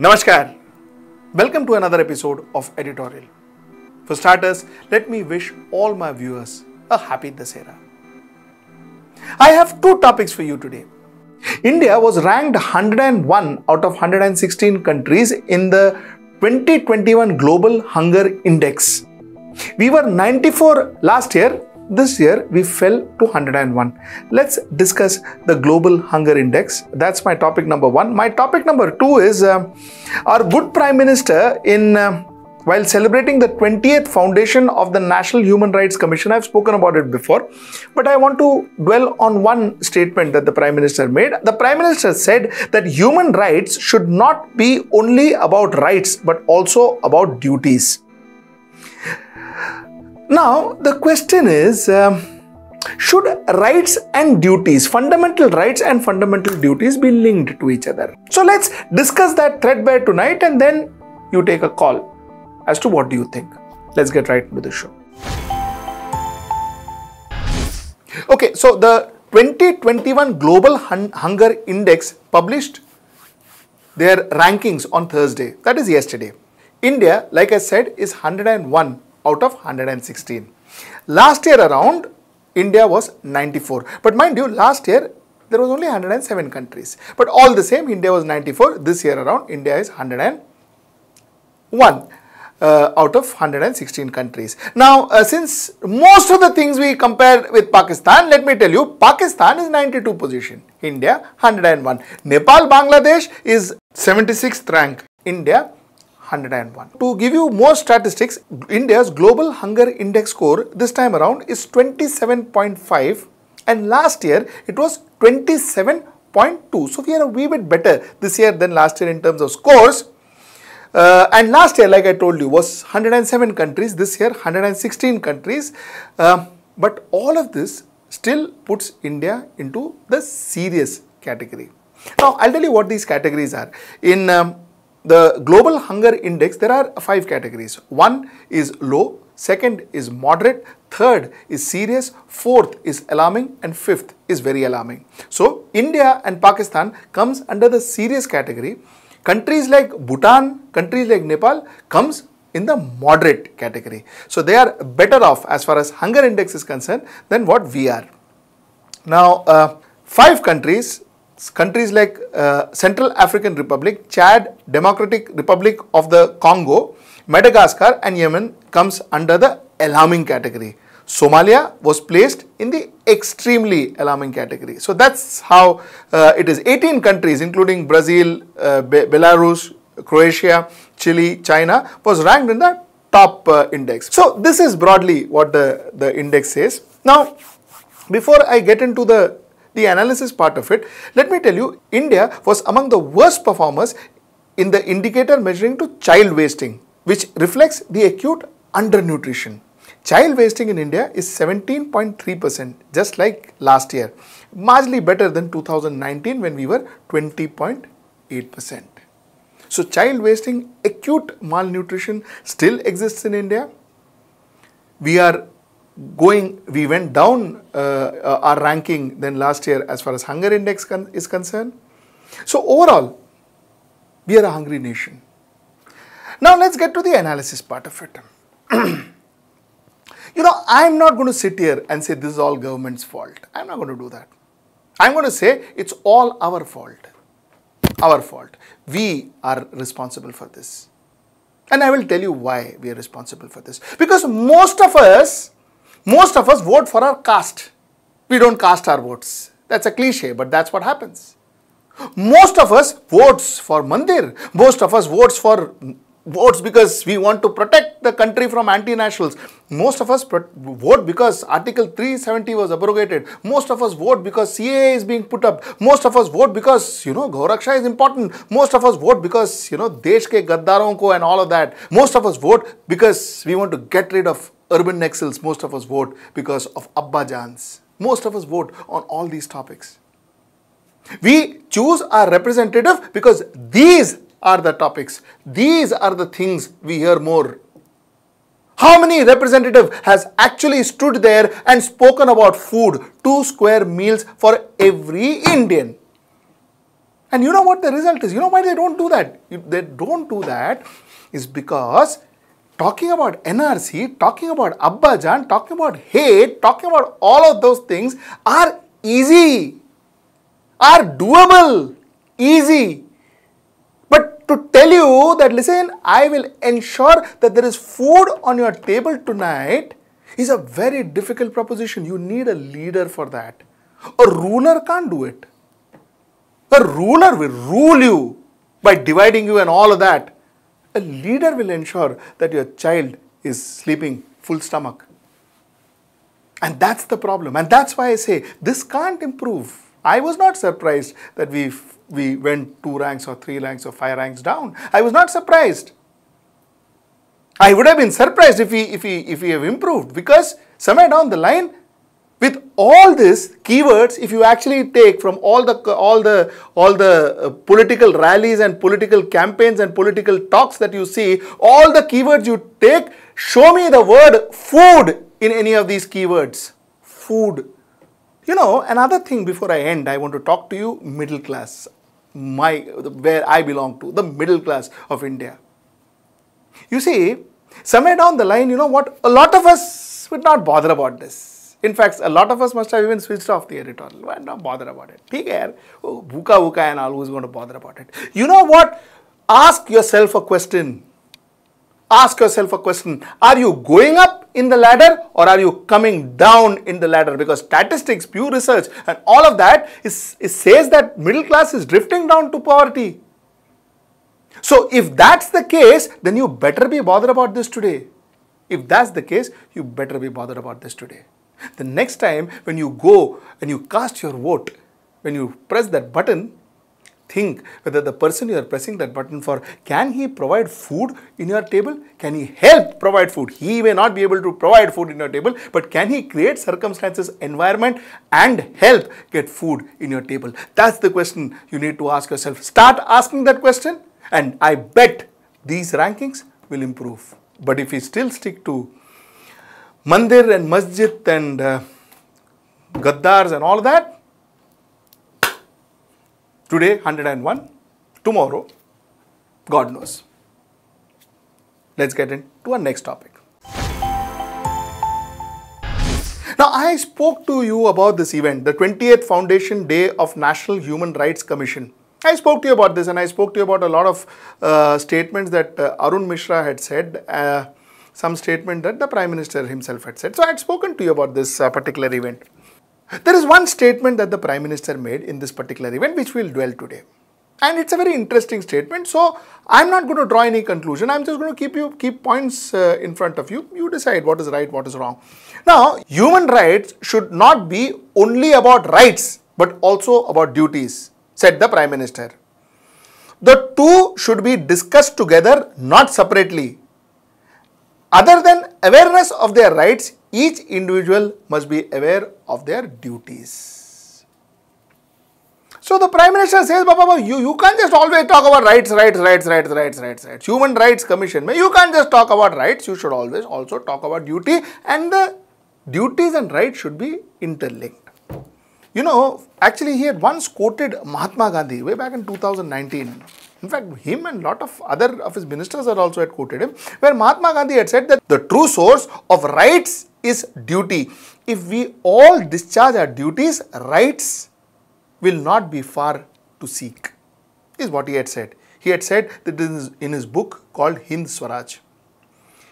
Namaskar. Welcome to another episode of Editorial. For starters, let me wish all my viewers a happy Dasera. I have two topics for you today. India was ranked 101 out of 116 countries in the 2021 Global Hunger Index. We were 94 last year this year we fell to 101. Let's discuss the global hunger index. That's my topic number one. My topic number two is uh, our good prime minister in uh, while celebrating the 20th foundation of the National Human Rights Commission, I've spoken about it before, but I want to dwell on one statement that the Prime Minister made. The Prime Minister said that human rights should not be only about rights, but also about duties. Now, the question is um, should rights and duties, fundamental rights and fundamental duties, be linked to each other? So, let's discuss that threadbare tonight and then you take a call as to what do you think. Let's get right into the show. Okay, so the 2021 Global Hun Hunger Index published their rankings on Thursday, that is yesterday. India, like I said, is 101 out of 116. Last year around, India was 94. But mind you, last year there was only 107 countries. But all the same, India was 94. This year around, India is 101. Uh, out of 116 countries. Now, uh, since most of the things we compare with Pakistan, let me tell you, Pakistan is 92 position, India 101. Nepal, Bangladesh is 76th rank, India 101. To give you more statistics, India's global hunger index score this time around is 27.5 and last year it was 27.2. So we are a wee bit better this year than last year in terms of scores. Uh, and last year, like I told you, was 107 countries, this year 116 countries. Uh, but all of this still puts India into the serious category. Now, I'll tell you what these categories are. In um, the global hunger index, there are five categories. One is low, second is moderate, third is serious, fourth is alarming and fifth is very alarming. So India and Pakistan comes under the serious category. Countries like Bhutan, countries like Nepal comes in the moderate category. So they are better off as far as hunger index is concerned than what we are. Now, uh, five countries countries like uh, Central African Republic, Chad, Democratic Republic of the Congo, Madagascar and Yemen comes under the alarming category. Somalia was placed in the extremely alarming category. So that's how uh, it is. 18 countries including Brazil, uh, Be Belarus, Croatia, Chile, China was ranked in the top uh, index. So this is broadly what the, the index says. Now before I get into the the analysis part of it, let me tell you, India was among the worst performers in the indicator measuring to child wasting, which reflects the acute undernutrition. Child wasting in India is 17.3%, just like last year, marginally better than 2019 when we were 20.8%. So child wasting, acute malnutrition still exists in India. We are going, we went down uh, uh, our ranking than last year as far as hunger index con is concerned. So overall, we are a hungry nation. Now let's get to the analysis part of it. you know, I'm not going to sit here and say this is all government's fault. I'm not going to do that. I'm going to say it's all our fault. Our fault. We are responsible for this. And I will tell you why we are responsible for this. Because most of us most of us vote for our caste. We don't cast our votes. That's a cliche, but that's what happens. Most of us votes for mandir. Most of us votes for votes because we want to protect the country from anti-nationals. Most of us vote because Article 370 was abrogated. Most of us vote because CAA is being put up. Most of us vote because, you know, Gauraksha is important. Most of us vote because, you know, Desh ke gaddaron ko and all of that. Most of us vote because we want to get rid of urban nexils. Most of us vote because of Abba Jans. Most of us vote on all these topics. We choose our representative because these are the topics. These are the things we hear more how many representative has actually stood there and spoken about food, two square meals for every Indian? And you know what the result is? You know why they don't do that? They don't do that is because talking about NRC, talking about Abbajan, talking about hate, talking about all of those things are easy, are doable, easy to tell you that, listen, I will ensure that there is food on your table tonight is a very difficult proposition. You need a leader for that. A ruler can't do it. A ruler will rule you by dividing you and all of that. A leader will ensure that your child is sleeping full stomach. And that's the problem. And that's why I say this can't improve. I was not surprised that we, we went two ranks or three ranks or five ranks down. I was not surprised. I would have been surprised if we, if we, if we have improved because somewhere down the line, with all these keywords, if you actually take from all the, all the, all the uh, political rallies and political campaigns and political talks that you see, all the keywords you take, show me the word food in any of these keywords. Food you know, another thing before I end, I want to talk to you middle class, my where I belong to, the middle class of India. You see, somewhere down the line, you know what? A lot of us would not bother about this. In fact, a lot of us must have even switched off the editorial. Why not bother about it? ठीक है Oh, buka, भूखा and all who's going to bother about it? You know what? Ask yourself a question ask yourself a question. Are you going up in the ladder or are you coming down in the ladder? Because statistics, Pew Research and all of that is, says that middle class is drifting down to poverty. So if that's the case, then you better be bothered about this today. If that's the case, you better be bothered about this today. The next time when you go and you cast your vote, when you press that button, think whether the person you are pressing that button for can he provide food in your table? Can he help provide food? He may not be able to provide food in your table, but can he create circumstances, environment, and help get food in your table? That's the question you need to ask yourself. Start asking that question, and I bet these rankings will improve. But if we still stick to mandir and masjid and uh, gaddars and all that, Today 101, tomorrow, God knows. Let's get into our next topic. Now, I spoke to you about this event, the 28th Foundation Day of National Human Rights Commission. I spoke to you about this and I spoke to you about a lot of uh, statements that uh, Arun Mishra had said, uh, some statement that the Prime Minister himself had said. So, I had spoken to you about this uh, particular event. There is one statement that the Prime Minister made in this particular event which we will dwell today. And it's a very interesting statement. So, I'm not going to draw any conclusion. I'm just going to keep you keep points uh, in front of you. You decide what is right, what is wrong. Now, human rights should not be only about rights but also about duties, said the Prime Minister. The two should be discussed together, not separately. Other than awareness of their rights, each individual must be aware of their duties. So the Prime Minister says, Baba, you, you can't just always talk about rights, rights, rights, rights, rights, rights, rights. Human Rights Commission, you can't just talk about rights, you should always also talk about duty and the duties and rights should be interlinked. You know, actually he had once quoted Mahatma Gandhi way back in 2019. In fact, him and lot of other of his ministers are also had quoted him, where Mahatma Gandhi had said that the true source of rights is duty. If we all discharge our duties, rights will not be far to seek, is what he had said. He had said that in his, in his book called Hind Swaraj.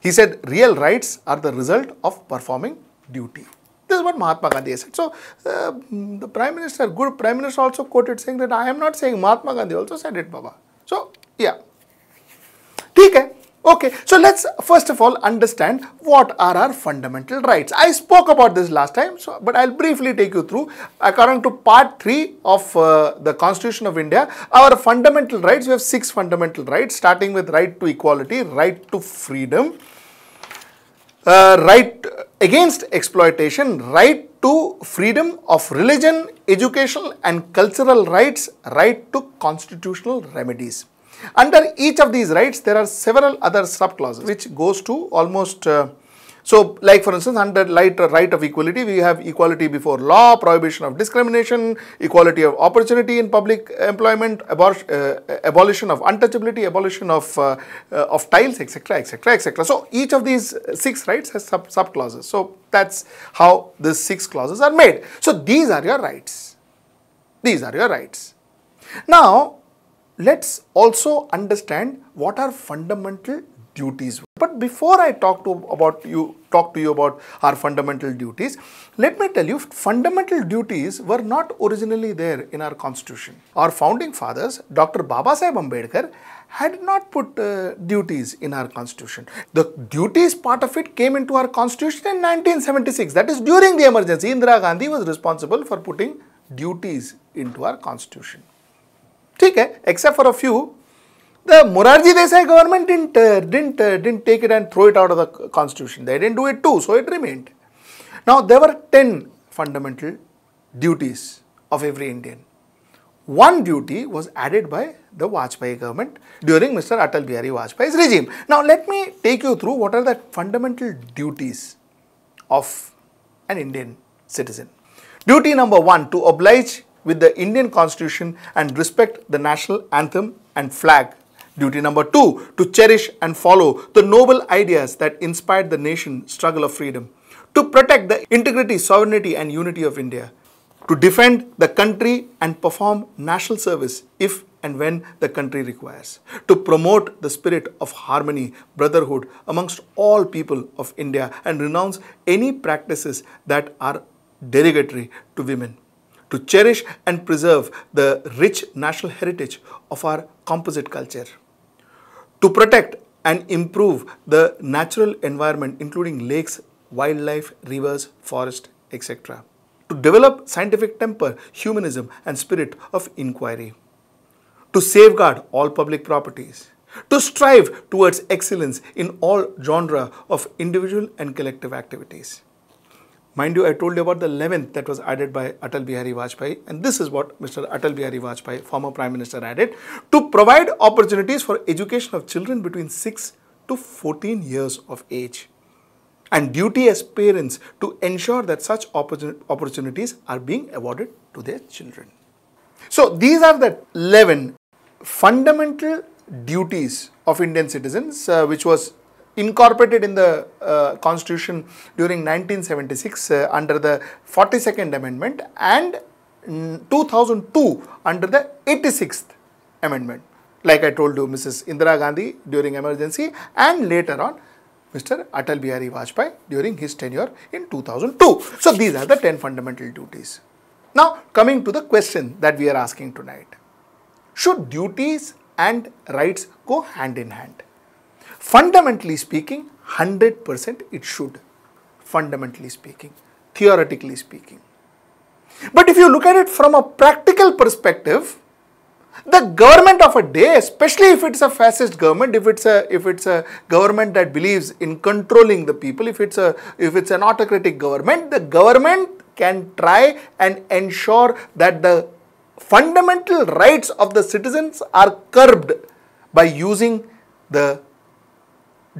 He said real rights are the result of performing duty. This is what Mahatma Gandhi said. So, uh, the Prime Minister, good Prime Minister also quoted saying that I am not saying Mahatma Gandhi also said it, Baba. So, yeah. ठीक है Okay, so let's first of all understand what are our fundamental rights. I spoke about this last time, so but I'll briefly take you through. According to part 3 of uh, the Constitution of India, our fundamental rights, we have six fundamental rights, starting with right to equality, right to freedom, uh, right against exploitation, right to freedom of religion, educational and cultural rights, right to constitutional remedies. Under each of these rights, there are several other sub clauses, which goes to almost uh, so, like for instance, under right of equality, we have equality before law, prohibition of discrimination, equality of opportunity in public employment, abor uh, abolition of untouchability, abolition of uh, uh, of tiles, etc., etc., etc. So, each of these six rights has sub sub clauses. So, that's how these six clauses are made. So, these are your rights. These are your rights. Now, let's also understand what are fundamental duties. But before I talk to about you talk to you about our fundamental duties, let me tell you fundamental duties were not originally there in our constitution. Our founding fathers, Dr. Baba Sahib Ambedkar had not put uh, duties in our constitution. The duties part of it came into our constitution in 1976. That is during the emergency Indira Gandhi was responsible for putting duties into our constitution. ठीक है except for a the Morarji Desai government didn't uh, didn't uh, didn't take it and throw it out of the constitution. They didn't do it too, so it remained. Now there were ten fundamental duties of every Indian. One duty was added by the Vajpayee government during Mr. Atal Bihari Vajpayee's regime. Now let me take you through what are the fundamental duties of an Indian citizen. Duty number one to oblige with the Indian Constitution and respect the national anthem and flag. Duty number two, to cherish and follow the noble ideas that inspired the nation's struggle of freedom. To protect the integrity, sovereignty and unity of India. To defend the country and perform national service if and when the country requires. To promote the spirit of harmony, brotherhood amongst all people of India and renounce any practices that are derogatory to women to cherish and preserve the rich national heritage of our composite culture. To protect and improve the natural environment including lakes, wildlife, rivers, forest, etc. To develop scientific temper, humanism and spirit of inquiry. To safeguard all public properties. To strive towards excellence in all genre of individual and collective activities. Mind you, I told you about the 11th that was added by Atal Bihari Vajpayee and this is what Mr. Atal Bihari Vajpayee, former Prime Minister added to provide opportunities for education of children between 6 to 14 years of age and duty as parents to ensure that such opportunities are being awarded to their children. So these are the 11 fundamental duties of Indian citizens uh, which was incorporated in the uh, constitution during 1976 uh, under the 42nd amendment and 2002 under the 86th amendment like I told you Mrs. Indira Gandhi during emergency and later on Mr. Atal Bihari Vajpayee during his tenure in 2002. So these are the 10 fundamental duties. Now coming to the question that we are asking tonight. Should duties and rights go hand in hand? Fundamentally speaking, 100% it should. Fundamentally speaking, theoretically speaking. But if you look at it from a practical perspective, the government of a day, especially if it's a fascist government, if it's a if it's a government that believes in controlling the people, if it's a if it's an autocratic government, the government can try and ensure that the fundamental rights of the citizens are curbed by using the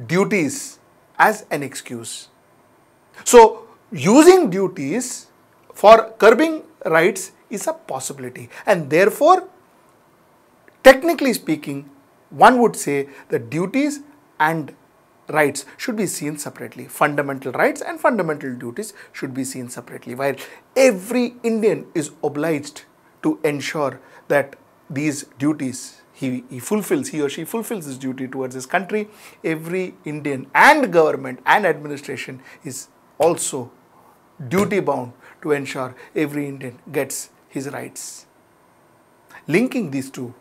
duties as an excuse. So, using duties for curbing rights is a possibility and therefore, technically speaking, one would say that duties and rights should be seen separately. Fundamental rights and fundamental duties should be seen separately, while every Indian is obliged to ensure that these duties he, he fulfills, he or she fulfills his duty towards his country, every Indian and government and administration is also duty bound to ensure every Indian gets his rights. Linking these two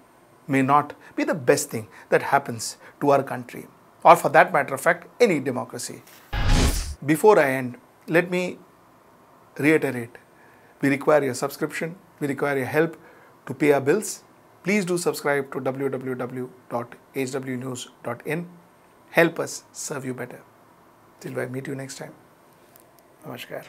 may not be the best thing that happens to our country or for that matter of fact any democracy. Before I end, let me reiterate, we require your subscription, we require your help to pay our bills Please do subscribe to www.hwnews.in. Help us serve you better. Till I meet you next time. Namaskar.